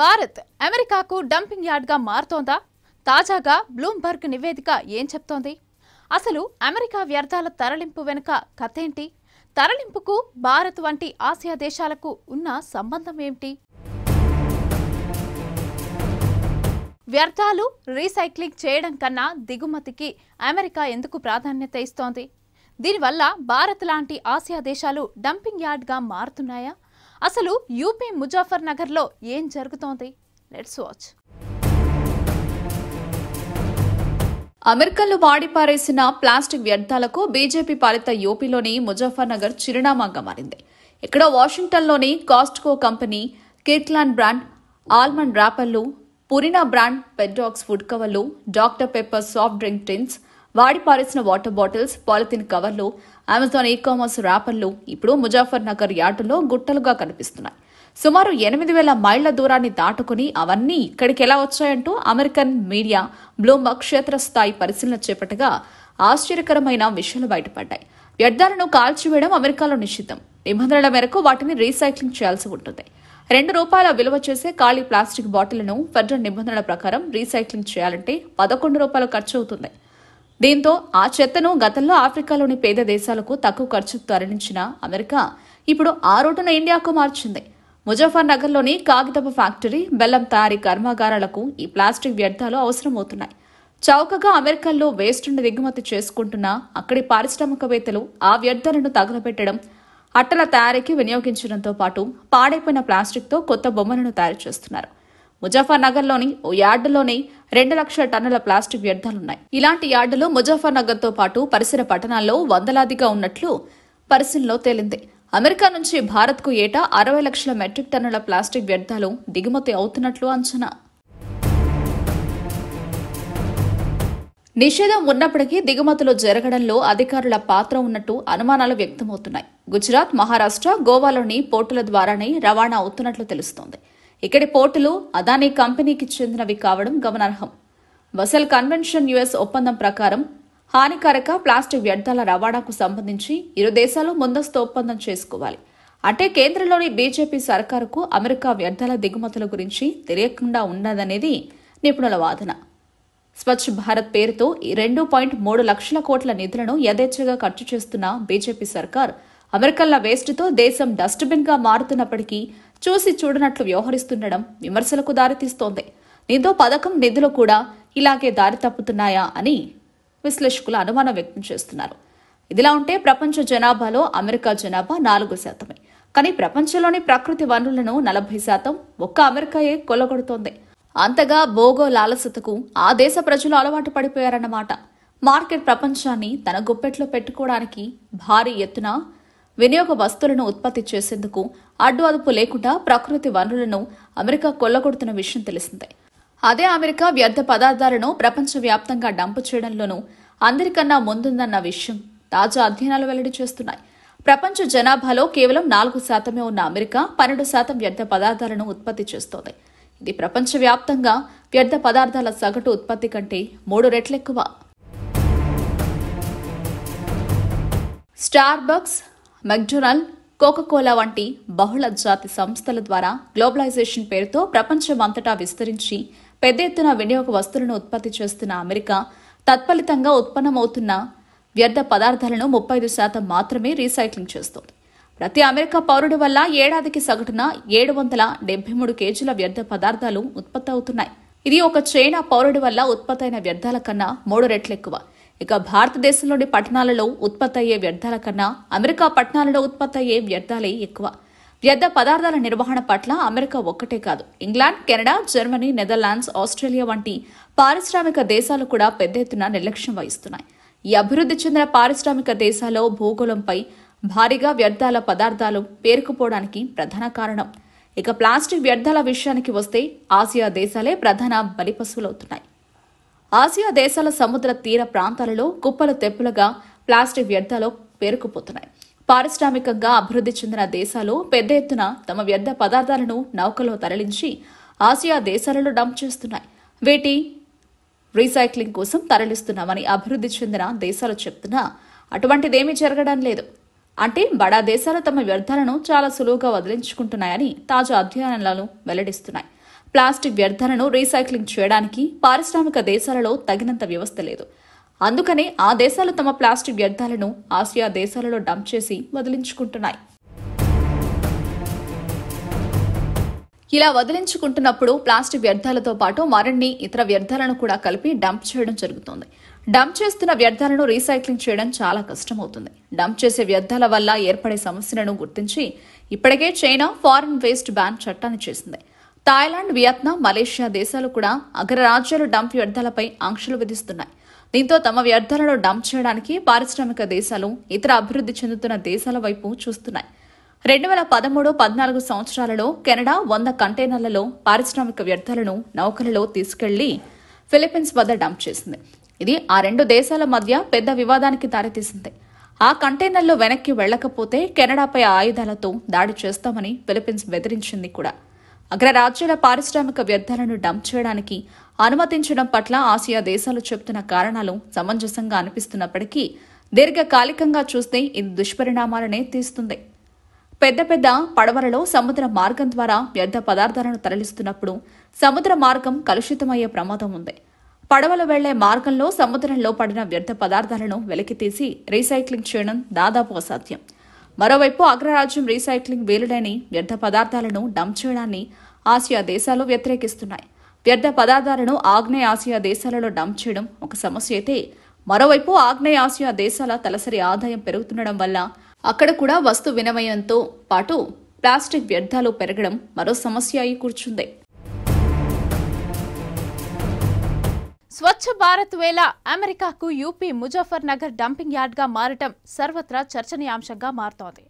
భారత్ అమెరికాకు డంపింగ్ యార్డ్గా మారుతోందా తాజాగా బ్లూంబర్గ్ నివేదిక ఏం చెప్తోంది అసలు అమెరికా వ్యర్థాల తరలింపు వెనుక కథేంటి తరలింపుకు భారత్ వంటి ఆసియా దేశాలకు ఉన్న సంబంధం ఏమిటి వ్యర్థాలు రీసైక్లింగ్ చేయడం కన్నా దిగుమతికి అమెరికా ఎందుకు ప్రాధాన్యత ఇస్తోంది దీనివల్ల భారత్ లాంటి ఆసియా దేశాలు డంపింగ్ యార్డ్గా మారుతున్నాయా అసలు యూపీ ముజాఫర్ నగర్లో ఏం జరుగుతోంది లెట్స్ వాచ్ అమెరికాలో వాడిపారేసిన ప్లాస్టిక్ వ్యర్థాలకు బీజేపీ పాలిత యూపీలోని ముజఫర్నగర్ చిరునామాగా మారింది ఇక్కడ వాషింగ్టన్లోని Costco company Kirkland brand almond ర్యాపర్లు పురినా బ్రాండ్ పెడ్డాక్స్ ఫుడ్ కవర్లు doctor Pepper soft drink tins వాడి పారేసిన వాటర్ బాటిల్స్ పాలిథిన్ కవర్లు అమెజాన్ ఈ కామర్స్ ర్యాపర్లు ఇప్పుడు ముజాఫర్ నగర్ యార్డులో గుట్టలుగా కనిపిస్తున్నాయి సుమారు ఎనిమిది వేల మైళ్ల దూరాన్ని దాటుకుని అవన్నీ ఇక్కడికి ఎలా వచ్చాయంటూ అమెరికన్ మీడియా బ్లూంబర్గ్ క్షేత్రస్థాయి పరిశీలన చేపట్టగా ఆశ్చర్యకరమైన విషయాలు బయటపడ్డాయి వ్యర్థాలను కాల్చివేయడం అమెరికాలో నిషిద్ధం నిబంధనల మేరకు వాటిని రీసైక్లింగ్ చేయాల్సి ఉంటుంది రెండు రూపాయల విలువ చేసే ఖాళీ ప్లాస్టిక్ బాటిళ్లను ఫెడరల్ నిబంధనల ప్రకారం రీసైక్లింగ్ చేయాలంటే పదకొండు రూపాయలు ఖర్చు అవుతుంది దీంతో ఆ చెత్తను గతంలో ఆఫ్రికాలోని పేద దేశాలకు తక్కువ ఖర్చు తరలించిన అమెరికా ఇప్పుడు ఆ రోడ్డును ఇండియాకు మార్చింది నగర్లోని కాగితపు ఫ్యాక్టరీ బెల్లం తయారీ కర్మాగారాలకు ఈ ప్లాస్టిక్ వ్యర్థాలు అవసరమవుతున్నాయి చౌకగా అమెరికాలో వేస్ట్ను దిగుమతి చేసుకుంటున్న అక్కడి పారిశ్రామికవేత్తలు ఆ వ్యర్థాలను తగలబెట్టడం అట్టల తయారీకి వినియోగించడంతో పాటు పాడైపోయిన ప్లాస్టిక్తో కొత్త బొమ్మలను తయారు చేస్తున్నారు ముజాఫర్నగర్లోని ఓ యార్డులోనే రెండు లక్షల టన్నుల ప్లాస్టిక్ వ్యర్థాలున్నాయి ఇలాంటి యార్డులు ముజాఫర్నగర్తో పాటు పరిసర పట్టణాల్లో వందలాదిగా ఉన్నట్లు పరిశీలనలో తేలింది అమెరికా నుంచి భారత్కు ఏటా అరవై లక్షల మెట్రిక్ టన్నుల ప్లాస్టిక్ వ్యర్థాలు దిగుమతి అవుతున్నట్లు అంచనా నిషేధం ఉన్నప్పటికీ దిగుమతులు జరగడంలో అధికారుల పాత్ర ఉన్నట్టు అనుమానాలు వ్యక్తమవుతున్నాయి గుజరాత్ మహారాష్ట్ర గోవాలోని పోర్టుల ద్వారానే రవాణా అవుతున్నట్లు తెలుస్తోంది ఇక్కడి పోర్టులు అదానీ కంపెనీకి చెందినవి కావడం గమనార్హం వసల్ కన్వెన్షన్ యుఎస్ ఒప్పందం ప్రకారం హానికారక ప్లాస్టిక్ వ్యర్థాల రవాణాకు సంబంధించి ఇరు దేశాలు ముందస్తు ఒప్పందం చేసుకోవాలి అంటే కేంద్రంలోని బీజేపీ సర్కారుకు అమెరికా వ్యర్థాల దిగుమతుల గురించి తెలియకుండా ఉన్నదనేది నిపుణుల వాదన స్వచ్ఛ భారత్ పేరుతో రెండు పాయింట్ మూడు లక్షల కోట్ల నిధులను యథేచ్ఛగా ఖర్చు చేస్తున్న బీజేపీ సర్కార్ అమెరికన్ల వేస్ట్తో దేశం డస్ట్బిన్గా మారుతున్నప్పటికీ చూసి చూడనట్లు వ్యవహరిస్తుండడం విమర్శలకు దారితీస్తోంది నిధో పథకం నిధులు కూడా ఇలాగే దారి తప్పుతున్నాయా అని విశ్లేషకులు అనుమానం వ్యక్తం చేస్తున్నారు ఇదిలా ఉంటే ప్రపంచ జనాభాలో అమెరికా జనాభా నాలుగు శాతమే కానీ ప్రపంచంలోని ప్రకృతి వనరులను నలభై శాతం ఒక్క అమెరికాయే కొల్లగొడుతోంది అంతగా బోగో లాలసతకు ఆ దేశ ప్రజలు అలవాటు పడిపోయారన్నమాట మార్కెట్ ప్రపంచాన్ని తన గుప్పెట్లో పెట్టుకోవడానికి భారీ ఎత్తున వినియోగ వస్తువులను ఉత్పత్తి చేసేందుకు అడ్డు అదుపు లేకుండా ప్రకృతి వనరులను అమెరికా కొల్లగొడుతున్న విషయం తెలిసిందే అదే అమెరికా వ్యర్థ పదార్థాలను ప్రపంచవ్యాప్తంగా డంప్ చేయడంలోనూ అందరికన్నా ముందుందన్న విషయం తాజా అధ్యయనాలు వెల్లడి చేస్తున్నాయి ప్రపంచ జనాభాలో కేవలం నాలుగు శాతమే ఉన్న అమెరికా పన్నెండు శాతం వ్యర్థ పదార్థాలను ఉత్పత్తి చేస్తోంది ఇది ప్రపంచవ్యాప్తంగా వ్యర్థ పదార్థాల సగటు ఉత్పత్తి కంటే మూడు రెట్లెక్కువ స్టార్బక్స్ మెక్డొనాల్డ్ కోకాకోలా వంటి బహుళ జాతి సంస్థల ద్వారా గ్లోబలైజేషన్ పేరుతో ప్రపంచమంతటా విస్తరించి పెద్ద ఎత్తున వినియోగ వస్తువులను ఉత్పత్తి చేస్తున్న అమెరికా తత్ఫలితంగా ఉత్పన్నమవుతున్న వ్యర్థ పదార్థాలను ముప్పై ఐదు శాతం మాత్రమే రీసైక్లింగ్ చేస్తోంది ప్రతి అమెరికా పౌరుడి వల్ల ఏడాదికి సగటున ఏడు వందల డెబ్బై మూడు కేజీల వ్యర్థ పదార్థాలు ఉత్పత్తి అవుతున్నాయి ఇది ఒక చైనా పౌరుడి వల్ల ఉత్పత్తైన వ్యర్థాల కన్నా మూడు రెట్లు ఎక్కువ ఇక భారతదేశంలోని పట్టణాలలో ఉత్పత్తి అయ్యే వ్యర్థాల కన్నా అమెరికా పట్టణాలలో ఉత్పత్తి అయ్యే వ్యర్థాలే ఎక్కువ వ్యర్థ పదార్థాల నిర్వహణ పట్ల అమెరికా ఒక్కటే కాదు England Canada Germany Netherlands Australia వంటి పారిశ్రామిక దేశాలు కూడా పెద్ద ఎత్తున నిర్లక్ష్యం వహిస్తున్నాయి ఈ అభివృద్ధి చెందిన పారిశ్రామిక దేశాల్లో భూగోళంపై భారీగా వ్యర్థాల పదార్థాలు పేరుకుపోవడానికి ప్రధాన కారణం ఇక ప్లాస్టిక్ వ్యర్థాల విషయానికి వస్తే ఆసియా దేశాలే ప్రధాన బలిపశువులవుతున్నాయి ఆసియా దేశాల సముద్ర తీర ప్రాంతాలలో కుప్పలు తెప్పులుగా ప్లాస్టిక్ వ్యర్థాలు పేరుకుపోతున్నాయి పారిశ్రామికంగా అభివృద్ధి చెందిన దేశాలు పెద్ద ఎత్తున తమ వ్యర్థ పదార్థాలను నౌకలో తరలించి ఆసియా దేశాలలో డంప్ చేస్తున్నాయి వీటి రీసైక్లింగ్ కోసం తరలిస్తున్నామని అభివృద్ధి చెందిన దేశాలు చెప్తున్నా అటువంటిదేమీ జరగడం లేదు అంటే బడా దేశాలు తమ వ్యర్థాలను చాలా సులువుగా వదిలించుకుంటున్నాయని తాజా అధ్యయనాలను వెల్లడిస్తున్నాయి ప్లాస్టిక్ వ్యర్థాలను రీసైక్లింగ్ చేయడానికి పారిశ్రామిక దేశాలలో తగినంత వ్యవస్థ లేదు అందుకనే ఆ దేశాలు తమ ప్లాస్టిక్ వ్యర్థాలను ఆసియా దేశాలలో డంప్ చేసి వదిలించుకుంటున్నాయి ఇలా వదిలించుకుంటున్నప్పుడు ప్లాస్టిక్ వ్యర్థాలతో పాటు మరిన్ని ఇతర వ్యర్థాలను కూడా కలిపి డంప్ చేయడం జరుగుతుంది డంప్ చేస్తున్న వ్యర్థాలను రీసైక్లింగ్ చేయడం చాలా కష్టమవుతుంది డంప్ చేసే వ్యర్థాల వల్ల ఏర్పడే సమస్యలను గుర్తించి ఇప్పటికే చైనా ఫారిన్ వేస్ట్ బ్యాన్ చట్టాన్ని చేసింది థాయిలాండ్ వియత్నాం మలేషియా దేశాలు కూడా రాజ్యాలు డంప్ వ్యర్థాలపై ఆంక్షలు విధిస్తున్నాయి దీంతో తమ వ్యర్థాలను డంప్ చేయడానికి పారిశ్రామిక దేశాలు ఇతర అభివృద్ధి చెందుతున్న దేశాల వైపు చూస్తున్నాయి రెండు వేల పదమూడు పద్నాలుగు సంవత్సరాలలో కెనడా వంద కంటైనర్లలో పారిశ్రామిక వ్యర్థాలను నౌకలలో తీసుకెళ్లి ఫిలిప్పీన్స్ వద్ద డంప్ చేసింది ఇది ఆ రెండు దేశాల మధ్య పెద్ద వివాదానికి దారితీసింది ఆ కంటైనర్లు వెనక్కి వెళ్లకపోతే కెనడాపై ఆయుధాలతో దాడి చేస్తామని ఫిలిప్పీన్స్ బెదిరించింది కూడా అగ్రరాజ్యాల పారిశ్రామిక వ్యర్థాలను డంప్ చేయడానికి అనుమతించడం పట్ల ఆసియా దేశాలు చెబుతున్న కారణాలు సమంజసంగా అనిపిస్తున్నప్పటికీ దీర్ఘకాలికంగా చూస్తే ఇది దుష్పరిణామాలనే తీస్తుంది పెద్ద పెద్ద పడవలలో సముద్ర మార్గం ద్వారా వ్యర్థ పదార్థాలను తరలిస్తున్నప్పుడు సముద్ర మార్గం కలుషితమయ్యే ప్రమాదం ఉంది పడవలు వెళ్లే మార్గంలో సముద్రంలో పడిన వ్యర్థ పదార్థాలను వెలికితీసి రీసైక్లింగ్ చేయడం దాదాపు అసాధ్యం మరోవైపు అగ్రరాజ్యం రీసైక్లింగ్ వీలుడని వ్యర్థ పదార్థాలను డంప్ చేయడాన్ని ఆసియా దేశాలు వ్యతిరేకిస్తున్నాయి వ్యర్థ పదార్థాలను ఆగ్నేయ ఆసియా దేశాలలో డంప్ చేయడం ఒక సమస్య అయితే మరోవైపు ఆగ్నేయ ఆసియా దేశాల తలసరి ఆదాయం పెరుగుతుండడం వల్ల అక్కడ కూడా వస్తు వినిమయంతో పాటు ప్లాస్టిక్ వ్యర్థాలు పెరగడం మరో సమస్య అయి కూర్చుంది స్వచ్ఛ భారత్ వేళ అమెరికాకు యూపీ ముజఫర్ నగర్ డంపింగ్ యార్డ్గా మారటం సర్వత్రా చర్చనీయాంశంగా మారుతోంది